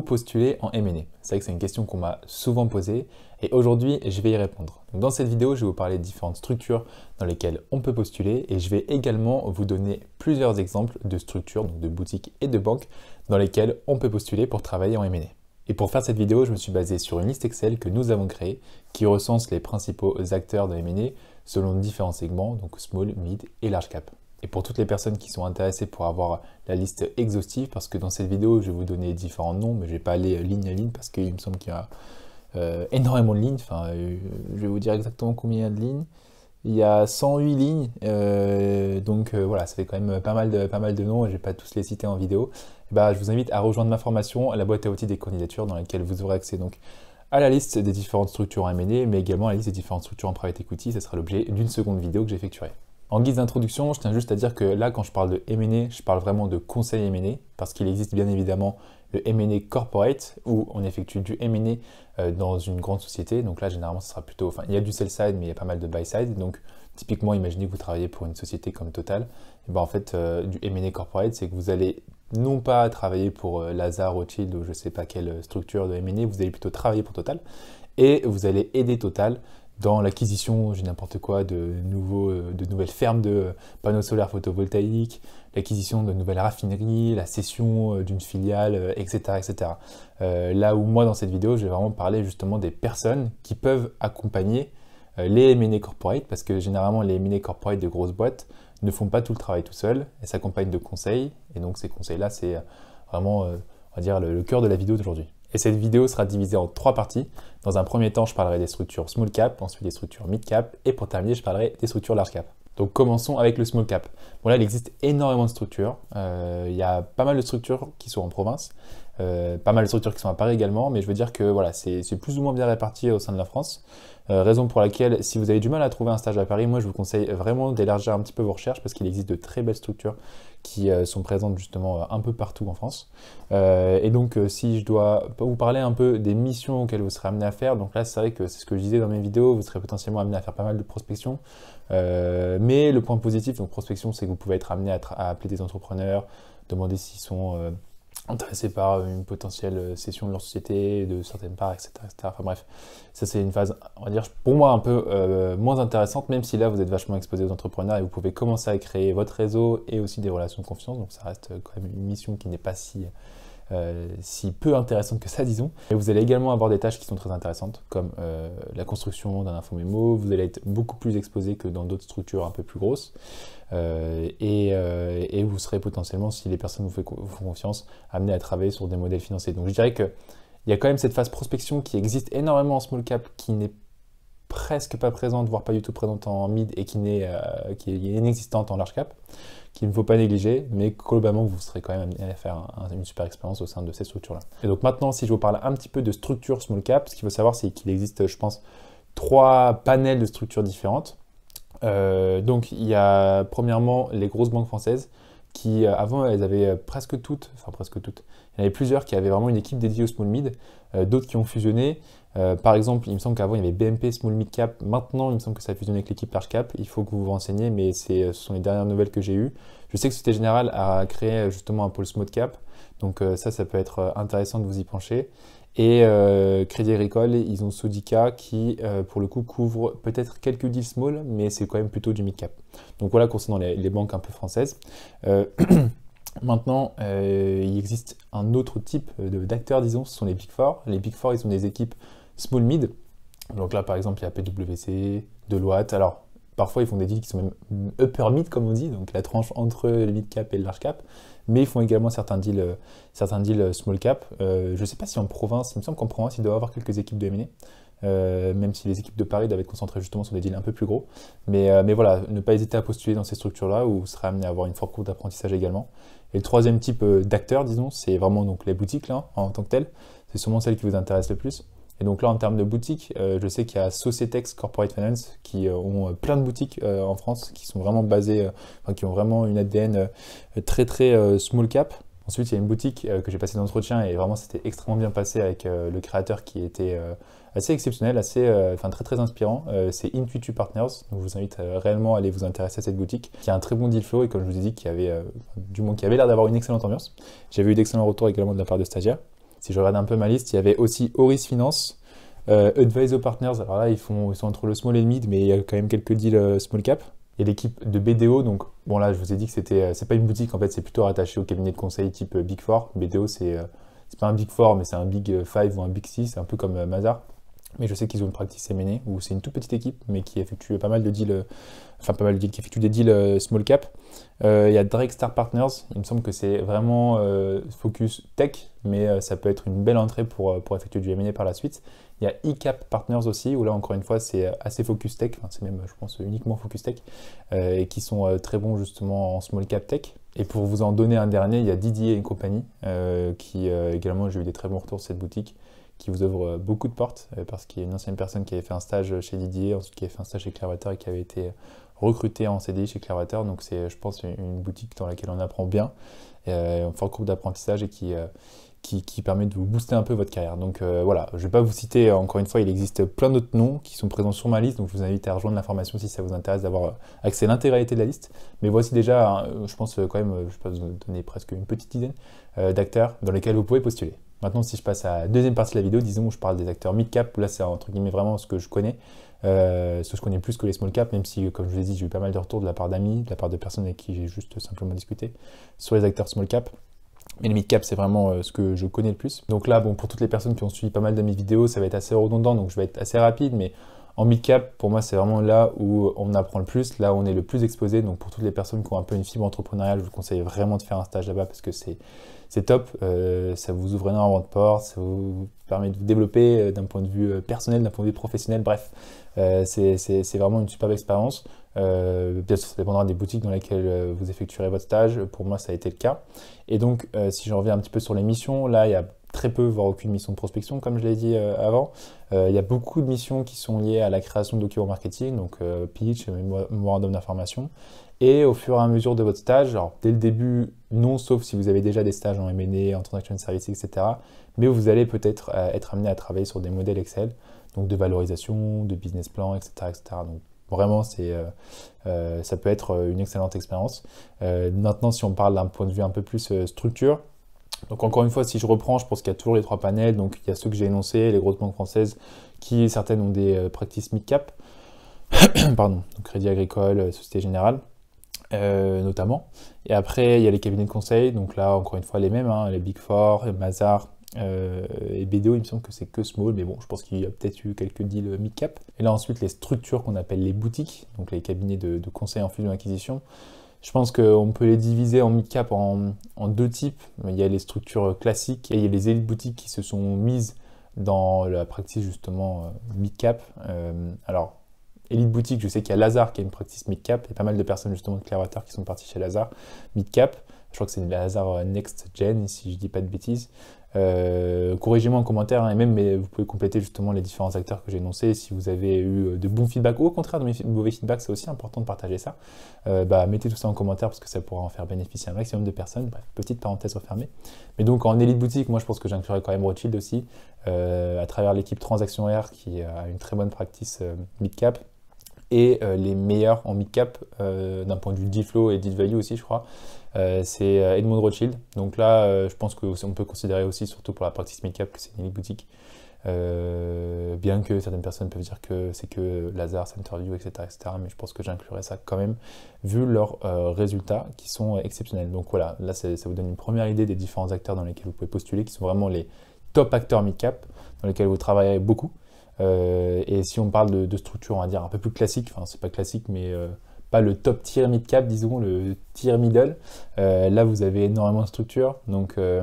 postuler en M&A C'est vrai que c'est une question qu'on m'a souvent posée et aujourd'hui je vais y répondre. Dans cette vidéo, je vais vous parler de différentes structures dans lesquelles on peut postuler et je vais également vous donner plusieurs exemples de structures, de boutiques et de banques dans lesquelles on peut postuler pour travailler en M&A. Et pour faire cette vidéo, je me suis basé sur une liste Excel que nous avons créée qui recense les principaux acteurs de M&A selon différents segments, donc small, mid et large cap. Et pour toutes les personnes qui sont intéressées pour avoir la liste exhaustive, parce que dans cette vidéo, je vais vous donner différents noms, mais je ne vais pas aller euh, ligne à ligne parce qu'il me semble qu'il y a euh, énormément de lignes. Enfin, euh, je vais vous dire exactement combien de lignes. Il y a 108 lignes, donc voilà, ça fait quand même pas mal de, pas mal de noms, je ne vais pas tous les citer en vidéo. Eh ben, je vous invite à rejoindre ma formation, la boîte à outils des candidatures, dans laquelle vous aurez accès donc à la liste des différentes structures à mener, mais également à la liste des différentes structures en private equity. Ce sera l'objet d'une seconde vidéo que j'effectuerai. En guise d'introduction, je tiens juste à dire que là, quand je parle de M&A, je parle vraiment de conseil M&A, parce qu'il existe bien évidemment le M&A corporate, où on effectue du M&A euh, dans une grande société. Donc là, généralement, ce sera plutôt... Enfin, il y a du sell-side, mais il y a pas mal de buy-side. Donc, typiquement, imaginez que vous travaillez pour une société comme Total. Ben, en fait, euh, du M&A corporate, c'est que vous allez non pas travailler pour euh, Lazare, Rothschild ou je ne sais pas quelle structure de M&A, vous allez plutôt travailler pour Total. Et vous allez aider Total dans l'acquisition, j'ai n'importe quoi, de, nouveaux, euh, de nouvelles fermes de euh, panneaux solaires photovoltaïques, l'acquisition de nouvelles raffineries, la cession euh, d'une filiale, etc. etc. là où moi, dans cette vidéo, je vais vraiment parler justement des personnes qui peuvent accompagner les M&A corporate, parce que généralement, les M&A corporate de grosses boîtes ne font pas tout le travail tout seuls, elles s'accompagnent de conseils, et donc ces conseils-là, c'est vraiment, on va dire, le cœur de la vidéo d'aujourd'hui. Et cette vidéo sera divisée en trois parties. Dans un premier temps, je parlerai des structures small cap, ensuite des structures mid cap, et pour terminer, je parlerai des structures large cap. Donc commençons avec le small cap. Bon là, il existe énormément de structures. Euh, il y a pas mal de structures qui sont en province. Euh, pas mal de structures qui sont à Paris également, mais je veux dire que voilà, c'est plus ou moins bien réparti au sein de la France. Euh, raison pour laquelle, si vous avez du mal à trouver un stage à Paris, moi je vous conseille vraiment d'élargir un petit peu vos recherches parce qu'il existe de très belles structures qui euh, sont présentes justement un peu partout en France. et donc, si je dois vous parler un peu des missions auxquelles vous serez amené à faire, donc là c'est vrai que c'est ce que je disais dans mes vidéos, vous serez potentiellement amené à faire pas mal de prospection. mais le point positif, donc prospection, c'est que vous pouvez être amené à, appeler des entrepreneurs, demander s'ils sont intéressés par euh, une potentielle cession euh, de leur société, de certaines parts, etc. etc. Enfin bref, ça c'est une phase, on va dire, pour moi un peu euh, moins intéressante, même si là vous êtes vachement exposé aux entrepreneurs et vous pouvez commencer à créer votre réseau et aussi des relations de confiance, donc ça reste quand même une mission qui n'est pas si euh, si peu intéressante que ça, disons. Et vous allez également avoir des tâches qui sont très intéressantes, comme euh, la construction d'un infomémo, vous allez être beaucoup plus exposé que dans d'autres structures un peu plus grosses, euh, et, vous serez potentiellement, si les personnes vous, font confiance, amené à travailler sur des modèles financiers. Donc je dirais que il y a quand même cette phase prospection qui existe énormément en small cap, qui n'est presque pas présente, voire pas du tout présente en mid et qui, n'est, euh, qui est inexistante en large cap, qu'il ne faut pas négliger, mais globalement, vous serez quand même amené à faire un, une super expérience au sein de ces structures-là. Et donc maintenant, si je vous parle un petit peu de structure small cap, ce qu'il faut savoir, c'est qu'il existe, je pense, trois panels de structures différentes. Euh, donc il y a premièrement les grosses banques françaises qui, euh, avant, elles avaient presque toutes, enfin presque toutes, il y en avait plusieurs qui avaient vraiment une équipe dédiée au small mid, euh, d'autres qui ont fusionné. Euh, par exemple, il me semble qu'avant il y avait BMP Small Mid Cap. Maintenant, il me semble que ça a fusionné avec l'équipe Large Cap. Il faut que vous vous renseigniez, mais euh, ce sont les dernières nouvelles que j'ai eues. Je sais que Société Générale a créé justement un pôle Small Cap, donc ça, ça peut être intéressant de vous y pencher. Et Crédit Agricole, ils ont Sodica qui, pour le coup, couvre peut-être quelques deals small, mais c'est quand même plutôt du mid-cap. Donc voilà concernant les, banques un peu françaises. Maintenant, euh, il existe un autre type euh, d'acteurs, disons, ce sont les Big Four. Les Big Four, ils ont des équipes small-mid. Donc là, par exemple, il y a PWC, Deloitte. Alors, parfois, ils font des deals qui sont même upper-mid, comme on dit, donc la tranche entre le mid-cap et le large-cap. Mais ils font également certains deals, euh, certains deals small-cap. je ne sais pas si en province, il me semble qu'en province, il doit y avoir quelques équipes de M&A. Euh, même si les équipes de Paris doivent être concentrées justement sur des deals un peu plus gros. Mais, euh, mais voilà, ne pas hésiter à postuler dans ces structures-là où vous serez amené à avoir une forte courbe d'apprentissage également. Et le troisième type euh, d'acteurs, disons, c'est vraiment donc les boutiques là, en tant que telles. C'est sûrement celle qui vous intéresse le plus. Et donc là, en termes de boutiques, je sais qu'il y a Societex Corporate Finance qui ont plein de boutiques en France qui sont vraiment basées, qui ont vraiment une ADN très très small cap. Ensuite, il y a une boutique que j'ai passé d'entretien et vraiment c'était extrêmement bien passé avec le créateur qui était assez exceptionnel, assez, euh, enfin très très inspirant. Euh, c'est Intuitu Partners, donc je vous invite euh, réellement à aller vous intéresser à cette boutique, qui a un très bon deal flow et comme je vous ai dit, qui avait, du moins qui avait l'air d'avoir une excellente ambiance. J'avais eu d'excellents retours également de la part de stagiaires. Si je regarde un peu ma liste, il y avait aussi Horis Finance, Advisor Partners. Alors là, ils, font, sont entre le small et le mid, mais il y a quand même quelques deals small cap. et l'équipe de BDO, donc bon là, je vous ai dit que c'était, c'est pas une boutique en fait, c'est plutôt rattaché au cabinet de conseil type Big Four. BDO, c'est c'est pas un Big Four, mais c'est un Big 5 ou un Big 6, un peu comme Mazar mais je sais qu'ils ont une pratique M&A où c'est une toute petite équipe, mais qui effectue pas mal de deals, euh, enfin pas mal de deals, qui effectue des deals euh, small cap. Euh, il y a Drake Star Partners, il me semble que c'est vraiment focus tech, mais ça peut être une belle entrée pour, pour effectuer du M&A par la suite. Il y a eCap Partners aussi, où là encore une fois c'est assez focus tech, enfin, c'est même je pense uniquement focus tech, et qui sont très bons justement en small cap tech. Et pour vous en donner un dernier, il y a Didier et compagnie, qui également j'ai eu des très bons retours de cette boutique qui vous ouvre euh, beaucoup de portes, euh, parce qu'il y a une ancienne personne qui avait fait un stage chez Didier, ensuite qui avait fait un stage chez clarateur et qui avait été euh, recruté en CDI chez clarateur Donc c'est, je pense, une boutique dans laquelle on apprend bien, et, un fort groupe d'apprentissage et qui, qui, permet de vous booster un peu votre carrière. Donc voilà, je ne vais pas vous citer, encore une fois, il existe plein d'autres noms qui sont présents sur ma liste, donc je vous invite à rejoindre l'information si ça vous intéresse d'avoir accès à l'intégralité de la liste. Mais voici déjà, je pense quand même, je peux vous donner presque une petite idée d'acteurs dans lesquels vous pouvez postuler. Maintenant, si je passe à la deuxième partie de la vidéo, disons, où je parle des acteurs mid-cap, là, c'est entre guillemets vraiment ce que je connais, euh, ce que je connais plus que les small-cap, même si, comme je vous l'ai dit, j'ai eu pas mal de retours de la part d'amis, de la part de personnes avec qui j'ai juste simplement discuté sur les acteurs small-cap. Mais le mid-cap, c'est vraiment euh, ce que je connais le plus. Donc là, bon, pour toutes les personnes qui ont suivi pas mal de mes vidéos, ça va être assez redondant, donc je vais être assez rapide, mais en mid-cap, pour moi, c'est vraiment là où on apprend le plus, là où on est le plus exposé. Donc, pour toutes les personnes qui ont un peu une fibre entrepreneuriale, je vous conseille vraiment de faire un stage là-bas parce que c'est top. Euh, ça vous ouvre énormément de portes, ça vous permet de vous développer euh, d'un point de vue euh, personnel, d'un point de vue professionnel. Bref, c'est vraiment une superbe expérience. bien sûr, ça dépendra des boutiques dans lesquelles vous effectuerez votre stage. Pour moi, ça a été le cas. Et donc, si je reviens un petit peu sur l'émission, là, il y a très peu, voire aucune mission de prospection, comme je l'ai dit euh, avant. Euh, il y a beaucoup de missions qui sont liées à la création de documents marketing, donc euh, pitch, memorandum d'information. Et au fur et à mesure de votre stage, dès le début, non, sauf si vous avez déjà des stages en M&A, en transaction service, etc., mais vous allez peut-être être amené à travailler sur des modèles Excel, donc de valorisation, de business plan, etc. Donc, Vraiment, c'est, ça peut être une excellente expérience. maintenant, si on parle d'un point de vue un peu plus structure, donc encore une fois, si je reprends, je pense qu'il y a toujours les trois panels. Donc il y a ceux que j'ai énoncés, les grosses banques françaises, qui certaines ont des euh, practices mid-cap. Pardon, donc Crédit Agricole, euh, Société Générale, euh, notamment. Et après, il y a les cabinets de conseil. Donc là, encore une fois, les mêmes, hein. les Big Four, Mazar. et BDO, il me semble que c'est que small, mais bon, je pense qu'il y a peut-être eu quelques deals mid-cap. Et là, ensuite, les structures qu'on appelle les boutiques, donc les cabinets de, conseil en fusion d'acquisition. Je pense qu'on peut les diviser en mid-cap en, deux types. Il y a les structures classiques et il y a les élites boutiques qui se sont mises dans la pratique justement euh, mid-cap. Euh, alors, élite boutique, je sais qu'il y a Lazare qui a une practice mid-cap. Il y a pas mal de personnes justement de Clearwater qui sont parties chez Lazare mid-cap. Je crois que c'est Lazare Next Gen, si je ne dis pas de bêtises. Euh, corrigez-moi en commentaire, hein, et même mais vous pouvez compléter justement les différents acteurs que j'ai énoncés. Si vous avez eu euh, de bons feedbacks ou au contraire de mauvais feedbacks, c'est aussi important de partager ça. Euh, bah, mettez tout ça en commentaire parce que ça pourra en faire bénéficier un maximum de personnes. Bref, petite parenthèse refermée. Mais donc en élite boutique, moi je pense que j'inclurai quand même Rothschild aussi, à travers l'équipe Transaction R qui a une très bonne practice mid-cap et les meilleurs en mid-cap d'un point de vue de flow et de value aussi, je crois. Euh, c'est euh, Edmond Rothschild. Donc là, euh, je pense qu'on peut considérer aussi, surtout pour la practice make-up, que c'est une boutique. bien que certaines personnes peuvent dire que c'est que Lazare, Centerview, etc., etc. Mais je pense que j'inclurais ça quand même, vu leurs résultats qui sont exceptionnels. Donc voilà, là, ça vous donne une première idée des différents acteurs dans lesquels vous pouvez postuler, qui sont vraiment les top acteurs make cap dans lesquels vous travaillerez beaucoup. et si on parle de, de, structure, on va dire un peu plus classique, enfin, c'est pas classique, mais pas le top tier mid cap, disons, le tier middle. Euh, là, vous avez énormément de structures. Donc, euh,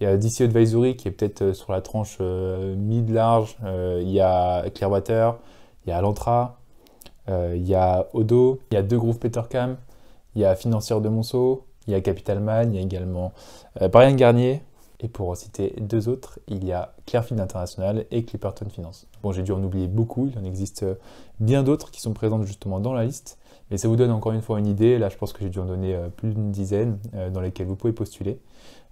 il y a DC Advisory qui est peut-être euh, sur la tranche mid-large. il y a Clearwater, il y a Alantra, il y a Odo, il y a deux groupes Petercam, il y a Financière de Monceau, il y a Capital Man, il y a également Brian Garnier, et pour en citer deux autres, il y a Clearfield International et Clipperton Finance. Bon, j'ai dû en oublier beaucoup, il en existe bien d'autres qui sont présentes justement dans la liste. Mais ça vous donne encore une fois une idée. Là, je pense que j'ai dû en donner euh, plus d'une dizaine euh, dans lesquelles vous pouvez postuler.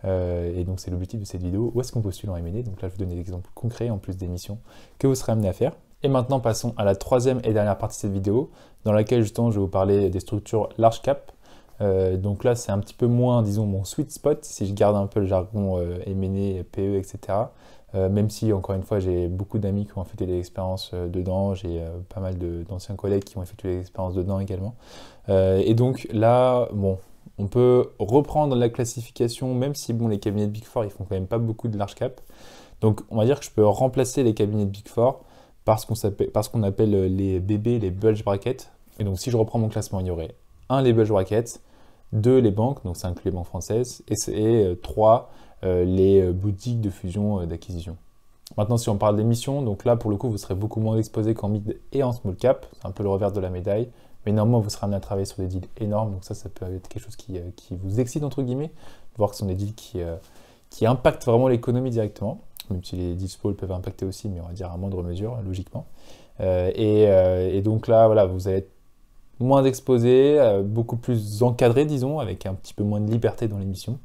Euh, et donc, c'est l'objectif de cette vidéo. Où est-ce qu'on postule en MNE Donc là, je vous donne des exemples concrets en plus des missions que vous serez amené à faire. Et maintenant, passons à la troisième et dernière partie de cette vidéo, dans laquelle justement, je vais vous parler des structures large cap. donc là, c'est un petit peu moins, disons, mon sweet spot, si je garde un peu le jargon euh, PE, etc. Euh, même si, encore une fois, j'ai beaucoup d'amis qui ont fait des expériences euh, dedans, j'ai euh, pas mal d'anciens collègues qui ont effectué des expériences dedans également. et donc là, bon, on peut reprendre la classification, même si bon, les cabinets de Big Four, ils font quand même pas beaucoup de large cap. Donc on va dire que je peux remplacer les cabinets de Big Four par ce qu'on appelle, qu'on appelle, les bébés, les bulge brackets. Et donc si je reprends mon classement, il y aurait 1 les bulge brackets, 2 les banques, donc ça inclut les banques françaises, et 3 euh, les euh, boutiques de fusion euh, d'acquisition. Maintenant, si on parle d'émissions, donc là, pour le coup, vous serez beaucoup moins exposé qu'en mid et en small cap. C'est un peu le revers de la médaille. Mais normalement, vous serez amené à travailler sur des deals énormes. Donc ça, ça peut être quelque chose qui, qui vous excite, entre guillemets. Voir que ce sont des deals qui, qui impactent vraiment l'économie directement. Même si les deals small peuvent impacter aussi, mais on va dire à moindre mesure, logiquement. et, donc là, voilà, vous allez être moins exposé, beaucoup plus encadré, disons, avec un petit peu moins de liberté dans l'émission.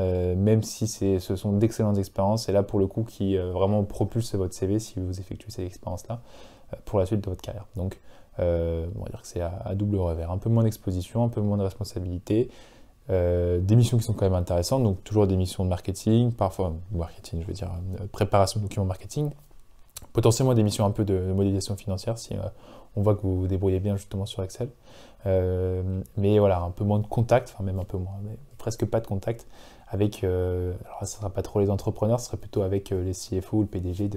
Euh, même si ce sont d'excellentes expériences, et là pour le coup qui euh, vraiment propulse votre CV si vous effectuez ces expériences-là euh, pour la suite de votre carrière. Donc on va dire que c'est à, double revers, un peu moins d'exposition, un peu moins de responsabilité, des missions qui sont quand même intéressantes, donc toujours des missions de marketing, parfois marketing, je veux dire préparation de documents marketing, potentiellement des missions un peu de, de modélisation financière si on voit que vous vous débrouillez bien justement sur Excel. mais voilà, un peu moins de contact, enfin même un peu moins, mais presque pas de contact avec, euh, alors ce sera pas trop les entrepreneurs, ce sera plutôt avec euh, les CFO ou le PDG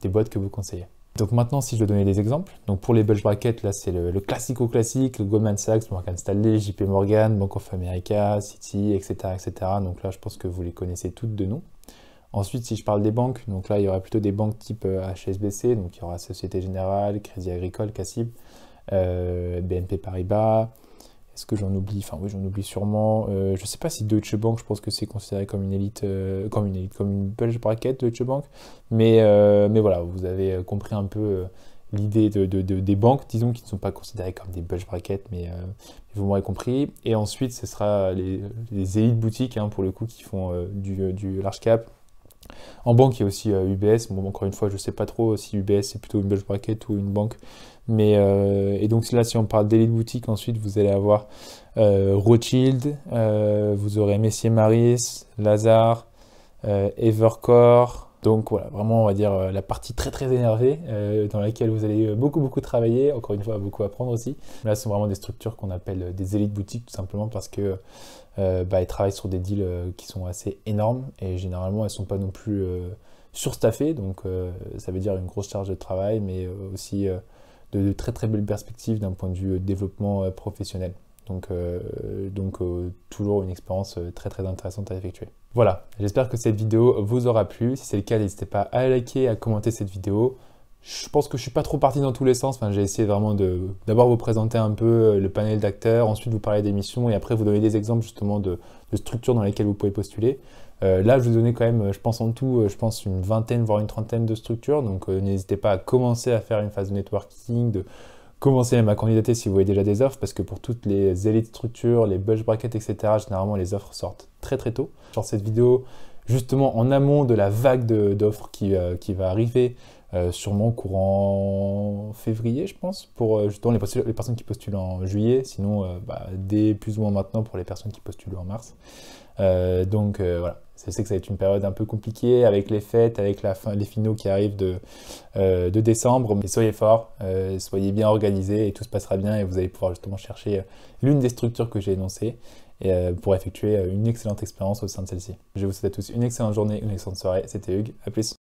des boîtes que vous conseillez. Donc maintenant, si je vais donner des exemples, donc pour les bulge brackets, là c'est le, classico classique, Goldman Sachs, Morgan Stanley, JP Morgan, Bank of America, Citi, etc., etc. Donc là, je pense que vous les connaissez toutes de nom. Ensuite, si je parle des banques, donc là, il y aura plutôt des banques type HSBC, euh, donc il y aura Société Générale, Crédit Agricole, CACIB, BNP Paribas, est-ce que j'en oublie Enfin oui, j'en oublie sûrement. Euh, je ne sais pas si Deutsche Bank, je pense que c'est considéré comme une élite, euh, comme une élite, comme une belge bracket Deutsche Bank. Mais, euh, mais voilà, vous avez compris un peu l'idée de, des banques, disons, qui ne sont pas considérées comme des belges brackets, mais vous m'aurez compris. Et ensuite, ce sera les, élites boutiques, hein, pour le coup, qui font du, du large cap, en banque, il y a aussi UBS. Euh, encore une fois, je ne sais pas trop si UBS c'est plutôt une belge bracket ou une banque. Mais, euh, et donc là, si on parle d'élite boutique, ensuite vous allez avoir euh, Rothschild, vous aurez Messier Maris, Lazare, Evercore, donc voilà, vraiment, on va dire euh, la partie très très énervée euh, dans laquelle vous allez euh, beaucoup beaucoup travailler, encore une fois, beaucoup apprendre aussi. Là, ce sont vraiment des structures qu'on appelle des élites boutiques tout simplement parce que bah, travaillent sur des deals qui sont assez énormes et généralement elles ne sont pas non plus surstaffées, donc ça veut dire une grosse charge de travail, mais aussi de, très très belles perspectives d'un point de vue développement professionnel. Donc, euh, donc euh, toujours une expérience euh, très très intéressante à effectuer. Voilà, j'espère que cette vidéo vous aura plu. Si c'est le cas, n'hésitez pas à liker, à commenter cette vidéo je pense que je ne suis pas trop parti dans tous les sens. j'ai essayé vraiment de d'abord vous présenter un peu le panel d'acteurs, ensuite vous parler des missions et après vous donner des exemples justement de, structures dans lesquelles vous pouvez postuler. là, je vous donnais quand même, je pense en tout, je pense une vingtaine voire une trentaine de structures. Donc, n'hésitez pas à commencer à faire une phase de networking, de, Commencez à à candidater si vous voyez déjà des offres, parce que pour toutes les élites structures, les bulge brackets, etc., généralement les offres sortent très très tôt. Genre cette vidéo justement en amont de la vague d'offres euh, qui va arriver euh, sûrement courant février, je pense, pour euh, justement les, les, personnes qui postulent en juillet, sinon euh, bah, dès plus ou moins maintenant pour les personnes qui postulent en mars. donc voilà, je sais que ça va être une période un peu compliquée avec les fêtes, avec la fin, les finaux qui arrivent de, de décembre. Mais soyez forts, soyez bien organisés et tout se passera bien et vous allez pouvoir justement chercher l'une des structures que j'ai énoncées et, pour effectuer une excellente expérience au sein de celle-ci. Je vous souhaite à tous une excellente journée, une excellente soirée. C'était Hugues, à plus.